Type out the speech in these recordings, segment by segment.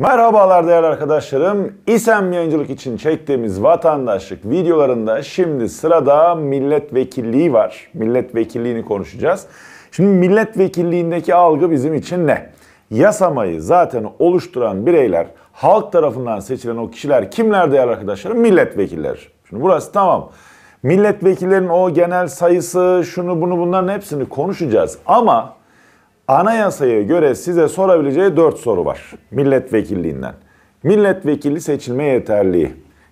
Merhabalar değerli arkadaşlarım. İSEM yayıncılık için çektiğimiz vatandaşlık videolarında şimdi sırada milletvekilliği var. Milletvekilliğini konuşacağız. Şimdi milletvekilliğindeki algı bizim için ne? Yasamayı zaten oluşturan bireyler, halk tarafından seçilen o kişiler kimler değerli arkadaşlarım? Milletvekiller. Şimdi burası tamam. Milletvekillerin o genel sayısı, şunu bunu bunların hepsini konuşacağız. Ama Anayasaya göre size sorabileceği 4 soru var milletvekilliğinden. Milletvekili seçilme yeterliği,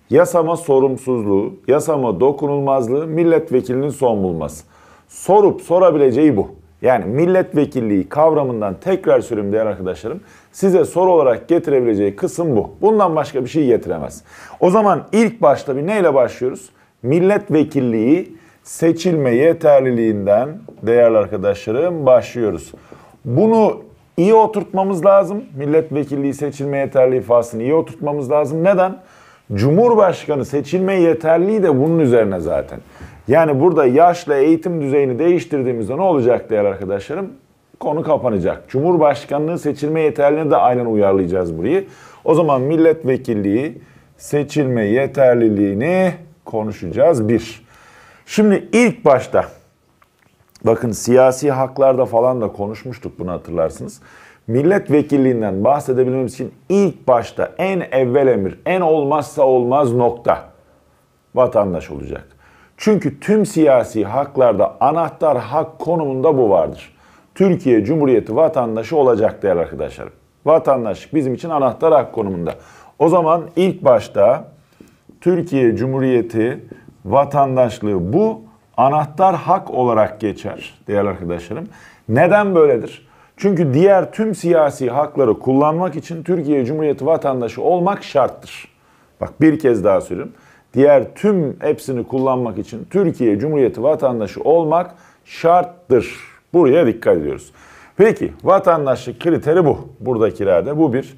yasama sorumsuzluğu, yasama dokunulmazlığı, milletvekilinin son bulması. Sorup sorabileceği bu. Yani milletvekilliği kavramından tekrar söyleyeyim değerli arkadaşlarım size soru olarak getirebileceği kısım bu. Bundan başka bir şey getiremez. O zaman ilk başta bir neyle başlıyoruz? Milletvekilliği seçilme yeterliliğinden değerli arkadaşlarım başlıyoruz. Bunu iyi oturtmamız lazım. Milletvekilliği seçilme yeterli faslını iyi oturtmamız lazım. Neden? Cumhurbaşkanı seçilme yeterliği de bunun üzerine zaten. Yani burada yaşla eğitim düzeyini değiştirdiğimizde ne olacak değer arkadaşlarım? Konu kapanacak. Cumhurbaşkanlığı seçilme yeterliğini de aynen uyarlayacağız burayı. O zaman milletvekilliği seçilme yeterliliğini konuşacağız. Bir. Şimdi ilk başta Bakın siyasi haklarda falan da konuşmuştuk bunu hatırlarsınız. Milletvekilliğinden bahsedebilmemiz için ilk başta en evvel emir, en olmazsa olmaz nokta vatandaş olacak. Çünkü tüm siyasi haklarda anahtar hak konumunda bu vardır. Türkiye Cumhuriyeti vatandaşı olacak değerli arkadaşlarım. Vatandaş bizim için anahtar hak konumunda. O zaman ilk başta Türkiye Cumhuriyeti vatandaşlığı bu anahtar hak olarak geçer değerli arkadaşlarım. Neden böyledir? Çünkü diğer tüm siyasi hakları kullanmak için Türkiye Cumhuriyeti vatandaşı olmak şarttır. Bak bir kez daha söylüyorum. Diğer tüm hepsini kullanmak için Türkiye Cumhuriyeti vatandaşı olmak şarttır. Buraya dikkat ediyoruz. Peki vatandaşlık kriteri bu. Buradakilerde bu bir.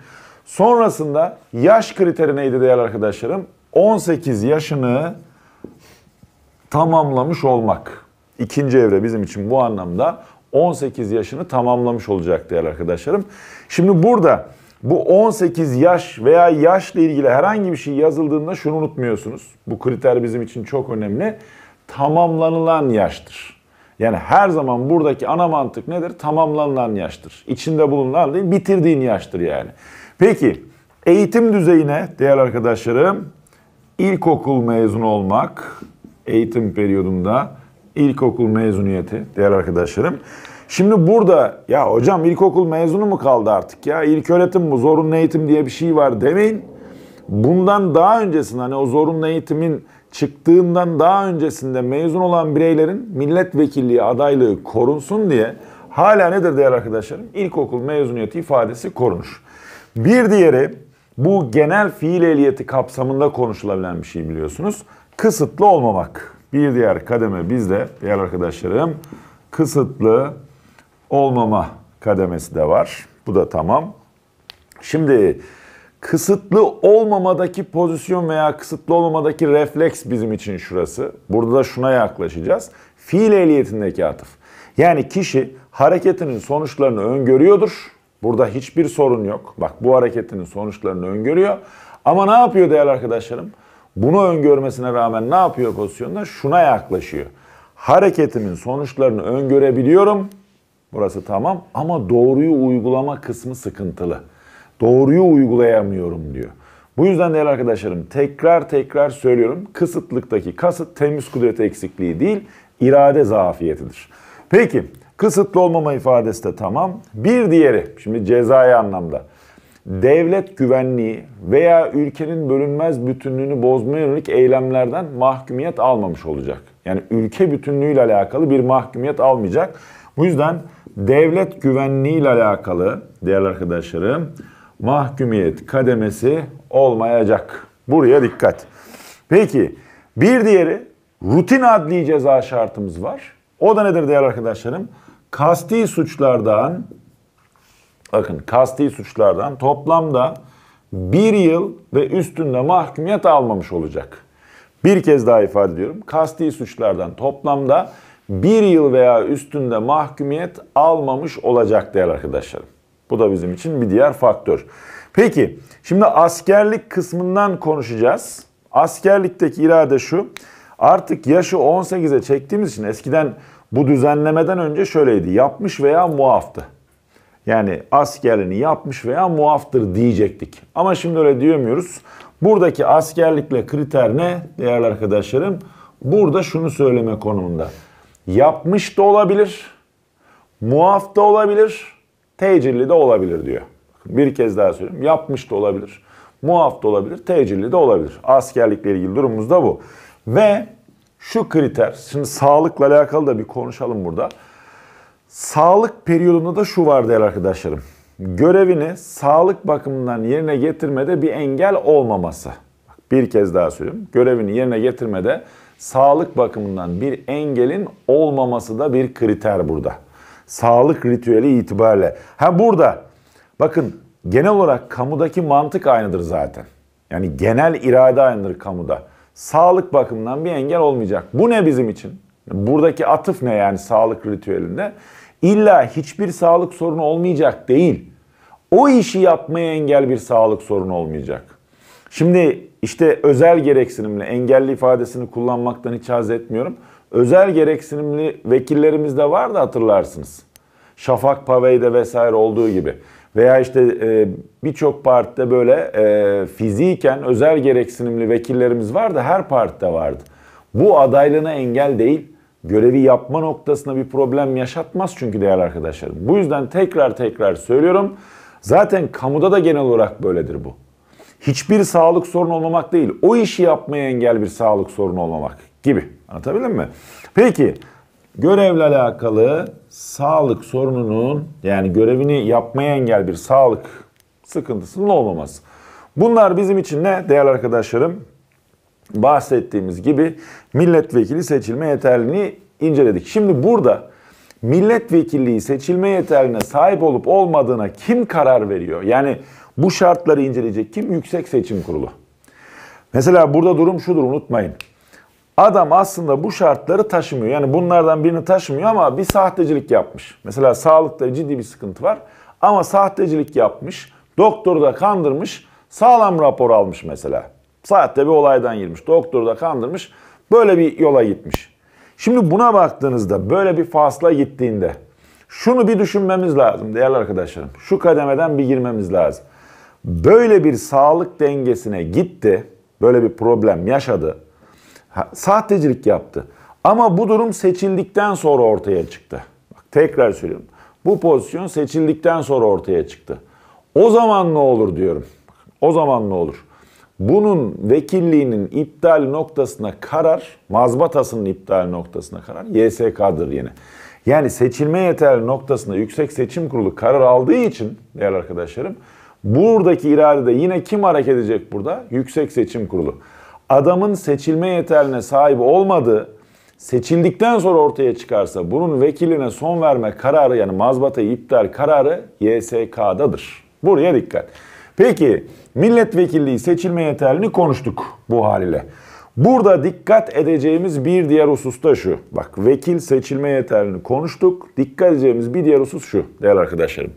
Sonrasında yaş kriteri neydi değerli arkadaşlarım? 18 yaşını tamamlamış olmak. İkinci evre bizim için bu anlamda 18 yaşını tamamlamış olacak değerli arkadaşlarım. Şimdi burada bu 18 yaş veya yaşla ilgili herhangi bir şey yazıldığında şunu unutmuyorsunuz. Bu kriter bizim için çok önemli. Tamamlanılan yaştır. Yani her zaman buradaki ana mantık nedir? Tamamlanılan yaştır. İçinde bulunan değil, bitirdiğin yaştır yani. Peki eğitim düzeyine değerli arkadaşlarım ilkokul mezunu olmak, eğitim periyodumda ilkokul mezuniyeti değer arkadaşlarım. Şimdi burada ya hocam ilkokul mezunu mu kaldı artık ya öğretim bu zorunlu eğitim diye bir şey var demeyin. Bundan daha öncesinde hani o zorunlu eğitimin çıktığından daha öncesinde mezun olan bireylerin milletvekilliği adaylığı korunsun diye hala nedir değerli arkadaşlarım? İlkokul mezuniyeti ifadesi korunur. Bir diğeri bu genel fiil ehliyeti kapsamında konuşulabilen bir şey biliyorsunuz. Kısıtlı olmamak. Bir diğer kademe bizde diğer arkadaşlarım kısıtlı olmama kademesi de var. Bu da tamam. Şimdi kısıtlı olmamadaki pozisyon veya kısıtlı olmamadaki refleks bizim için şurası. Burada da şuna yaklaşacağız. Fiil ehliyetindeki atıf. Yani kişi hareketinin sonuçlarını öngörüyordur. Burada hiçbir sorun yok. Bak bu hareketinin sonuçlarını öngörüyor. Ama ne yapıyor değerli arkadaşlarım? Bunu öngörmesine rağmen ne yapıyor pozisyonda? Şuna yaklaşıyor. Hareketimin sonuçlarını öngörebiliyorum. Burası tamam ama doğruyu uygulama kısmı sıkıntılı. Doğruyu uygulayamıyorum diyor. Bu yüzden değerli arkadaşlarım tekrar tekrar söylüyorum. Kısıtlıktaki kasıt temiz kudret eksikliği değil, irade zafiyetidir. Peki kısıtlı olmama ifadesi de tamam. Bir diğeri şimdi cezai anlamda devlet güvenliği veya ülkenin bölünmez bütünlüğünü bozmaya yönelik eylemlerden mahkumiyet almamış olacak. Yani ülke bütünlüğü ile alakalı bir mahkumiyet almayacak. Bu yüzden devlet ile alakalı değerli arkadaşlarım mahkumiyet kademesi olmayacak. Buraya dikkat. Peki bir diğeri rutin adli ceza şartımız var. O da nedir değerli arkadaşlarım? Kasti suçlardan Bakın kasti suçlardan toplamda bir yıl ve üstünde mahkumiyet almamış olacak. Bir kez daha ifade ediyorum. Kasti suçlardan toplamda bir yıl veya üstünde mahkumiyet almamış olacak değerli arkadaşlarım. Bu da bizim için bir diğer faktör. Peki şimdi askerlik kısmından konuşacağız. Askerlikteki irade şu. Artık yaşı 18'e çektiğimiz için eskiden bu düzenlemeden önce şöyleydi. Yapmış veya muaftı. Yani askerliğini yapmış veya muaftır diyecektik. Ama şimdi öyle diyemiyoruz. Buradaki askerlikle kriter ne değerli arkadaşlarım? Burada şunu söyleme konumunda. Yapmış da olabilir, muaf da olabilir, tecilli de olabilir diyor. Bir kez daha söyleyeyim. Yapmış da olabilir, muaf da olabilir, tecilli de olabilir. Askerlikle ilgili durumumuz da bu. Ve şu kriter, şimdi sağlıkla alakalı da bir konuşalım burada. Sağlık periyodunda da şu var değerli arkadaşlarım. Görevini sağlık bakımından yerine getirmede bir engel olmaması. bir kez daha söyleyeyim, Görevini yerine getirmede sağlık bakımından bir engelin olmaması da bir kriter burada. Sağlık ritüeli itibariyle. Ha burada bakın genel olarak kamudaki mantık aynıdır zaten. Yani genel irade aynıdır kamuda. Sağlık bakımından bir engel olmayacak. Bu ne bizim için? Buradaki atıf ne yani sağlık ritüelinde? İlla hiçbir sağlık sorunu olmayacak değil. O işi yapmaya engel bir sağlık sorunu olmayacak. Şimdi işte özel gereksinimli, engelli ifadesini kullanmaktan hiç haz etmiyorum. Özel gereksinimli vekillerimiz de vardı hatırlarsınız. Şafak Pavey'de vesaire olduğu gibi. Veya işte e, birçok partide böyle e, fiziken özel gereksinimli vekillerimiz vardı. Her partide vardı. Bu adaylığına engel değil görevi yapma noktasında bir problem yaşatmaz çünkü değerli arkadaşlarım. Bu yüzden tekrar tekrar söylüyorum. Zaten kamuda da genel olarak böyledir bu. Hiçbir sağlık sorunu olmamak değil, o işi yapmaya engel bir sağlık sorunu olmamak gibi. Anlatabildim mi? Peki, görevle alakalı sağlık sorununun yani görevini yapmaya engel bir sağlık sıkıntısının olmaması. Bunlar bizim için ne değerli arkadaşlarım? bahsettiğimiz gibi milletvekili seçilme yeterliliğini inceledik. Şimdi burada milletvekilliği seçilme yeterliğine sahip olup olmadığına kim karar veriyor? Yani bu şartları inceleyecek kim? Yüksek Seçim Kurulu. Mesela burada durum şudur unutmayın. Adam aslında bu şartları taşımıyor. Yani bunlardan birini taşımıyor ama bir sahtecilik yapmış. Mesela sağlıkta ciddi bir sıkıntı var ama sahtecilik yapmış. Doktoru da kandırmış. Sağlam rapor almış mesela. Saatte bir olaydan girmiş. Doktoru da kandırmış. Böyle bir yola gitmiş. Şimdi buna baktığınızda böyle bir fasla gittiğinde şunu bir düşünmemiz lazım değerli arkadaşlarım. Şu kademeden bir girmemiz lazım. Böyle bir sağlık dengesine gitti. Böyle bir problem yaşadı. Ha, sahtecilik yaptı. Ama bu durum seçildikten sonra ortaya çıktı. Bak, tekrar söylüyorum. Bu pozisyon seçildikten sonra ortaya çıktı. O zaman ne olur diyorum. O zaman ne olur? Bunun vekilliğinin iptal noktasına karar, mazbatasının iptal noktasına karar YSK'dır yine. Yani seçilme yeterli noktasında Yüksek Seçim Kurulu karar aldığı için değerli arkadaşlarım buradaki iradede yine kim hareket edecek burada? Yüksek Seçim Kurulu. Adamın seçilme yeterline sahip olmadığı seçildikten sonra ortaya çıkarsa bunun vekiline son verme kararı yani mazbatayı iptal kararı YSK'dadır. Buraya dikkat. Peki milletvekilliği seçilme yeterliliğini konuştuk bu haliyle. Burada dikkat edeceğimiz bir diğer husus da şu. Bak vekil seçilme yeterliliğini konuştuk. Dikkat edeceğimiz bir diğer husus şu değerli arkadaşlarım.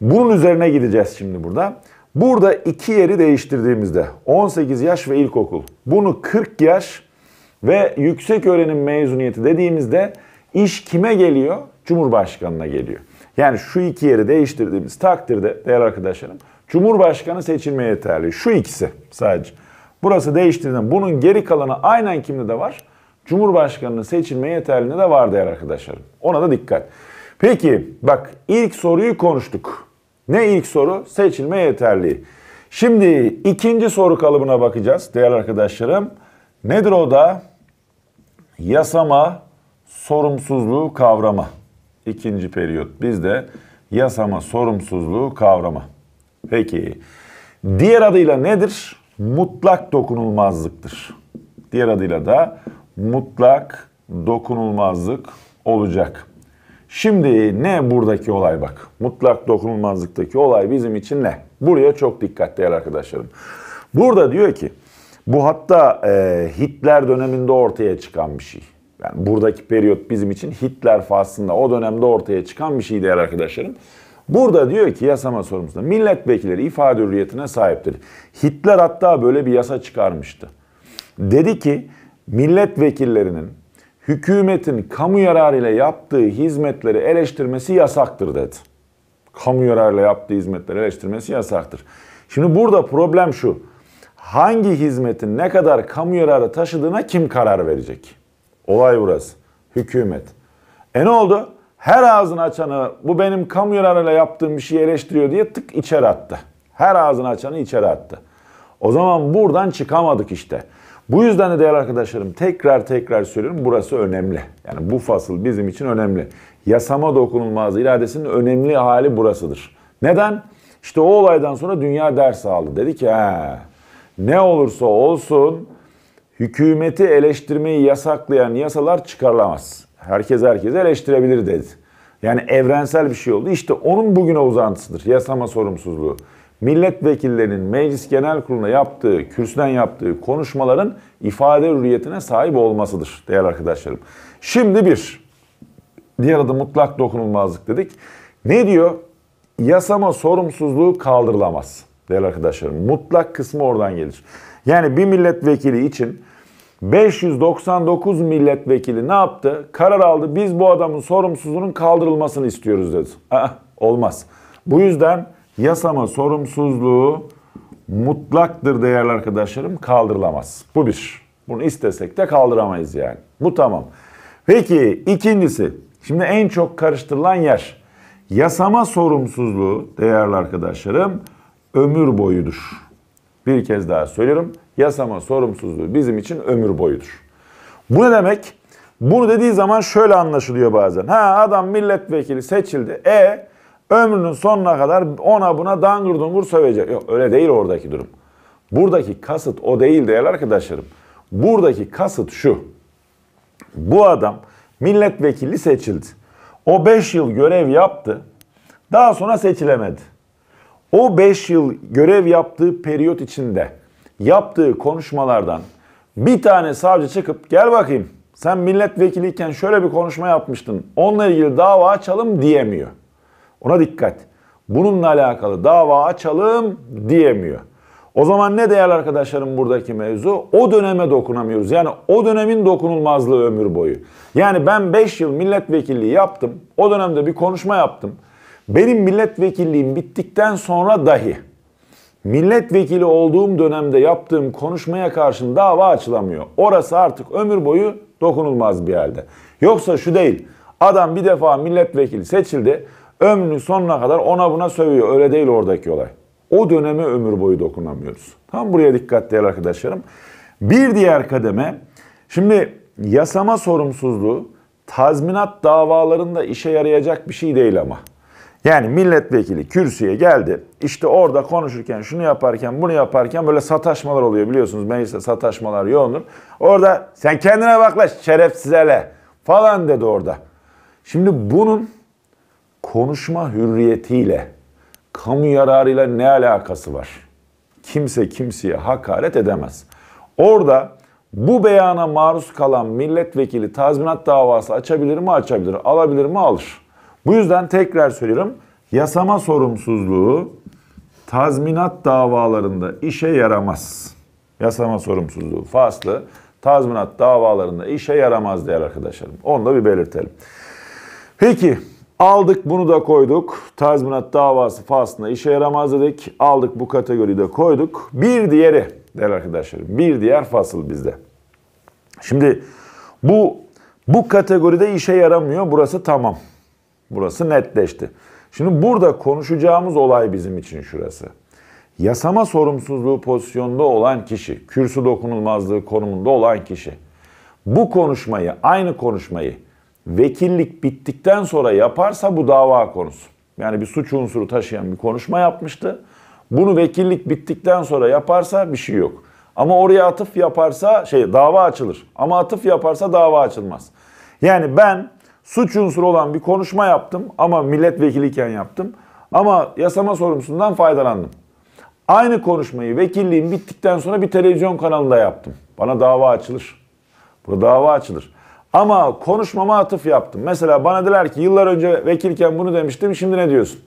Bunun üzerine gideceğiz şimdi burada. Burada iki yeri değiştirdiğimizde 18 yaş ve ilkokul. Bunu 40 yaş ve yüksek öğrenim mezuniyeti dediğimizde iş kime geliyor? Cumhurbaşkanına geliyor. Yani şu iki yeri değiştirdiğimiz takdirde değerli arkadaşlarım Cumhurbaşkanı seçilme yeterli. Şu ikisi sadece. Burası değiştiğinde bunun geri kalanı aynen kimde de var? Cumhurbaşkanının seçilme yeterliğinde de var değer arkadaşlarım. Ona da dikkat. Peki bak ilk soruyu konuştuk. Ne ilk soru? Seçilme yeterliği. Şimdi ikinci soru kalıbına bakacağız değerli arkadaşlarım. Nedir o da? Yasama sorumsuzluğu kavrama. İkinci periyot bizde yasama sorumsuzluğu kavrama. Peki. Diğer adıyla nedir? Mutlak dokunulmazlıktır. Diğer adıyla da mutlak dokunulmazlık olacak. Şimdi ne buradaki olay bak. Mutlak dokunulmazlıktaki olay bizim için ne? Buraya çok dikkat değerli arkadaşlarım. Burada diyor ki bu hatta e, Hitler döneminde ortaya çıkan bir şey. Yani buradaki periyot bizim için Hitler faslında o dönemde ortaya çıkan bir şey değerli arkadaşlarım. Burada diyor ki yasama sorumlusunda milletvekilleri ifade hürriyetine sahiptir. Hitler hatta böyle bir yasa çıkarmıştı. Dedi ki milletvekillerinin hükümetin kamu yararıyla yaptığı hizmetleri eleştirmesi yasaktır dedi. Kamu yararıyla yaptığı hizmetleri eleştirmesi yasaktır. Şimdi burada problem şu. Hangi hizmetin ne kadar kamu yararı taşıdığına kim karar verecek? Olay burası. Hükümet. E ne oldu? her ağzını açanı bu benim kamu yararıyla yaptığım bir şeyi eleştiriyor diye tık içeri attı. Her ağzını açanı içeri attı. O zaman buradan çıkamadık işte. Bu yüzden de değerli arkadaşlarım tekrar tekrar söylüyorum burası önemli. Yani bu fasıl bizim için önemli. Yasama dokunulmaz iradesinin önemli hali burasıdır. Neden? İşte o olaydan sonra dünya ders aldı. Dedi ki ne olursa olsun hükümeti eleştirmeyi yasaklayan yasalar çıkarılamaz. Herkes herkese eleştirebilir dedi. Yani evrensel bir şey oldu. İşte onun bugüne uzantısıdır yasama sorumsuzluğu. Milletvekillerinin meclis genel kuruluna yaptığı, kürsüden yaptığı konuşmaların ifade hürriyetine sahip olmasıdır değerli arkadaşlarım. Şimdi bir, diğer adı mutlak dokunulmazlık dedik. Ne diyor? Yasama sorumsuzluğu kaldırılamaz değerli arkadaşlarım. Mutlak kısmı oradan gelir. Yani bir milletvekili için 599 milletvekili ne yaptı? Karar aldı. Biz bu adamın sorumsuzluğunun kaldırılmasını istiyoruz dedi. olmaz. Bu yüzden yasama sorumsuzluğu mutlaktır değerli arkadaşlarım. Kaldırılamaz. Bu bir. Bunu istesek de kaldıramayız yani. Bu tamam. Peki ikincisi. Şimdi en çok karıştırılan yer. Yasama sorumsuzluğu değerli arkadaşlarım ömür boyudur. Bir kez daha söylüyorum. Yasama sorumsuzluğu bizim için ömür boyudur. Bu ne demek? Bunu dediği zaman şöyle anlaşılıyor bazen. Ha adam milletvekili seçildi. E ömrünün sonuna kadar ona buna dangır dungur sövecek. Yok öyle değil oradaki durum. Buradaki kasıt o değil değerli arkadaşlarım. Buradaki kasıt şu. Bu adam milletvekili seçildi. O 5 yıl görev yaptı. Daha sonra seçilemedi o 5 yıl görev yaptığı periyot içinde yaptığı konuşmalardan bir tane savcı çıkıp gel bakayım sen milletvekiliyken şöyle bir konuşma yapmıştın. Onunla ilgili dava açalım diyemiyor. Ona dikkat. Bununla alakalı dava açalım diyemiyor. O zaman ne değerli arkadaşlarım buradaki mevzu? O döneme dokunamıyoruz. Yani o dönemin dokunulmazlığı ömür boyu. Yani ben 5 yıl milletvekilliği yaptım. O dönemde bir konuşma yaptım. Benim milletvekilliğim bittikten sonra dahi milletvekili olduğum dönemde yaptığım konuşmaya karşın dava açılamıyor. Orası artık ömür boyu dokunulmaz bir halde. Yoksa şu değil. Adam bir defa milletvekili seçildi. Ömrünün sonuna kadar ona buna sövüyor. Öyle değil oradaki olay. O döneme ömür boyu dokunamıyoruz. Tam buraya dikkat değerli arkadaşlarım. Bir diğer kademe. Şimdi yasama sorumsuzluğu tazminat davalarında işe yarayacak bir şey değil ama. Yani milletvekili kürsüye geldi. İşte orada konuşurken, şunu yaparken, bunu yaparken böyle sataşmalar oluyor biliyorsunuz. Mecliste sataşmalar yoğundur. Orada sen kendine baklaş şerefsiz hele falan dedi orada. Şimdi bunun konuşma hürriyetiyle, kamu yararıyla ne alakası var? Kimse kimseye hakaret edemez. Orada bu beyana maruz kalan milletvekili tazminat davası açabilir mi? Açabilir. Alabilir mi? Alır. Bu yüzden tekrar söylüyorum. Yasama sorumsuzluğu tazminat davalarında işe yaramaz. Yasama sorumsuzluğu faslı tazminat davalarında işe yaramaz değerli arkadaşlarım. Onu da bir belirtelim. Peki aldık bunu da koyduk. Tazminat davası faslına işe yaramaz dedik. Aldık bu kategoriyi de koyduk. Bir diğeri değerli arkadaşlarım. Bir diğer fasıl bizde. Şimdi bu bu kategoride işe yaramıyor. Burası tamam. Burası netleşti. Şimdi burada konuşacağımız olay bizim için şurası. Yasama sorumsuzluğu pozisyonda olan kişi, kürsü dokunulmazlığı konumunda olan kişi. Bu konuşmayı, aynı konuşmayı vekillik bittikten sonra yaparsa bu dava konusu. Yani bir suç unsuru taşıyan bir konuşma yapmıştı. Bunu vekillik bittikten sonra yaparsa bir şey yok. Ama oraya atıf yaparsa şey dava açılır. Ama atıf yaparsa dava açılmaz. Yani ben suç unsuru olan bir konuşma yaptım ama milletvekiliyken yaptım. Ama yasama sorumlusundan faydalandım. Aynı konuşmayı vekilliğim bittikten sonra bir televizyon kanalında yaptım. Bana dava açılır. Burada dava açılır. Ama konuşmama atıf yaptım. Mesela bana dediler ki yıllar önce vekilken bunu demiştim şimdi ne diyorsun?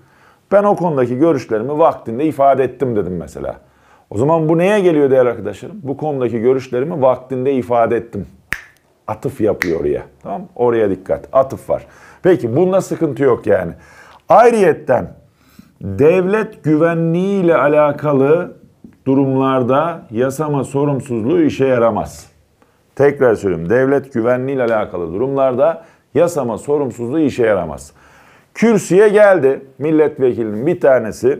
Ben o konudaki görüşlerimi vaktinde ifade ettim dedim mesela. O zaman bu neye geliyor değerli arkadaşlarım? Bu konudaki görüşlerimi vaktinde ifade ettim atıf yapıyor oraya. Tamam Oraya dikkat. Atıf var. Peki bunda sıkıntı yok yani. Ayrıyetten devlet güvenliği ile alakalı durumlarda yasama sorumsuzluğu işe yaramaz. Tekrar söyleyeyim. Devlet güvenliği ile alakalı durumlarda yasama sorumsuzluğu işe yaramaz. Kürsüye geldi milletvekilinin bir tanesi.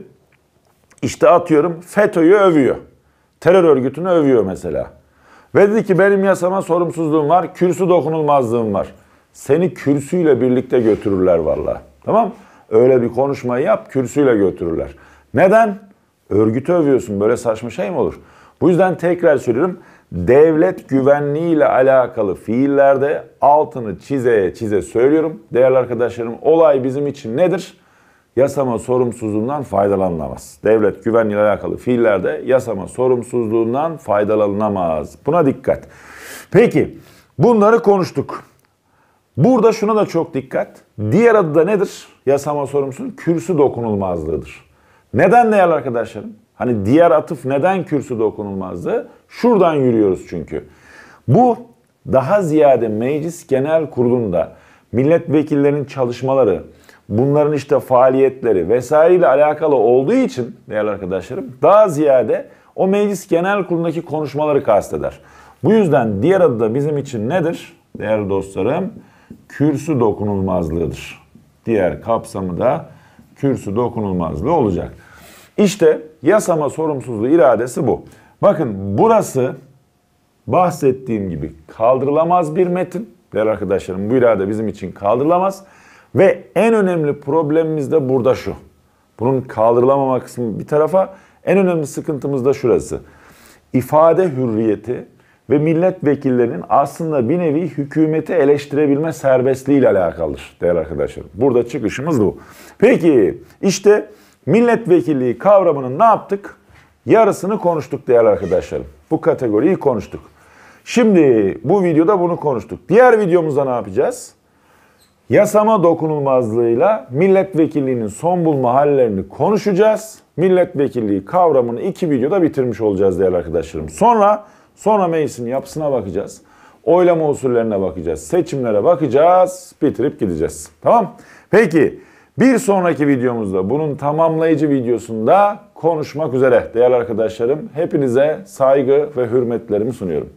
İşte atıyorum FETÖ'yü övüyor. Terör örgütünü övüyor mesela. Ve dedi ki benim yasama sorumsuzluğum var, kürsü dokunulmazlığım var. Seni kürsüyle birlikte götürürler valla. Tamam Öyle bir konuşmayı yap, kürsüyle götürürler. Neden? Örgütü övüyorsun, böyle saçma şey mi olur? Bu yüzden tekrar söylüyorum, devlet güvenliği ile alakalı fiillerde altını çizeye çize söylüyorum. Değerli arkadaşlarım, olay bizim için nedir? yasama sorumsuzluğundan faydalanılamaz. Devlet güvenliği alakalı fiillerde yasama sorumsuzluğundan faydalanılamaz. Buna dikkat. Peki bunları konuştuk. Burada şuna da çok dikkat. Diğer adı da nedir? Yasama sorumsuzluğunun kürsü dokunulmazlığıdır. Neden değerli arkadaşlarım? Hani diğer atıf neden kürsü dokunulmazlığı? Şuradan yürüyoruz çünkü. Bu daha ziyade meclis genel kurulunda milletvekillerinin çalışmaları, bunların işte faaliyetleri vesaireyle alakalı olduğu için değerli arkadaşlarım daha ziyade o meclis genel kurulundaki konuşmaları kasteder. Bu yüzden diğer adı da bizim için nedir değerli dostlarım? Kürsü dokunulmazlığıdır. Diğer kapsamı da kürsü dokunulmazlığı olacak. İşte yasama sorumsuzluğu iradesi bu. Bakın burası bahsettiğim gibi kaldırılamaz bir metin. Değerli arkadaşlarım bu irade bizim için kaldırılamaz. Ve en önemli problemimiz de burada şu. Bunun kaldırılamama kısmı bir tarafa en önemli sıkıntımız da şurası. İfade hürriyeti ve milletvekillerinin aslında bir nevi hükümeti eleştirebilme serbestliği ile alakalıdır değerli arkadaşlar. Burada çıkışımız bu. Peki işte milletvekilliği kavramının ne yaptık? Yarısını konuştuk değerli arkadaşlarım. Bu kategoriyi konuştuk. Şimdi bu videoda bunu konuştuk. Diğer videomuzda ne yapacağız? yasama dokunulmazlığıyla milletvekilliğinin son bulma hallerini konuşacağız. Milletvekilliği kavramını iki videoda bitirmiş olacağız değerli arkadaşlarım. Sonra sonra meclisin yapısına bakacağız. Oylama usullerine bakacağız. Seçimlere bakacağız. Bitirip gideceğiz. Tamam? Peki bir sonraki videomuzda bunun tamamlayıcı videosunda konuşmak üzere değerli arkadaşlarım. Hepinize saygı ve hürmetlerimi sunuyorum.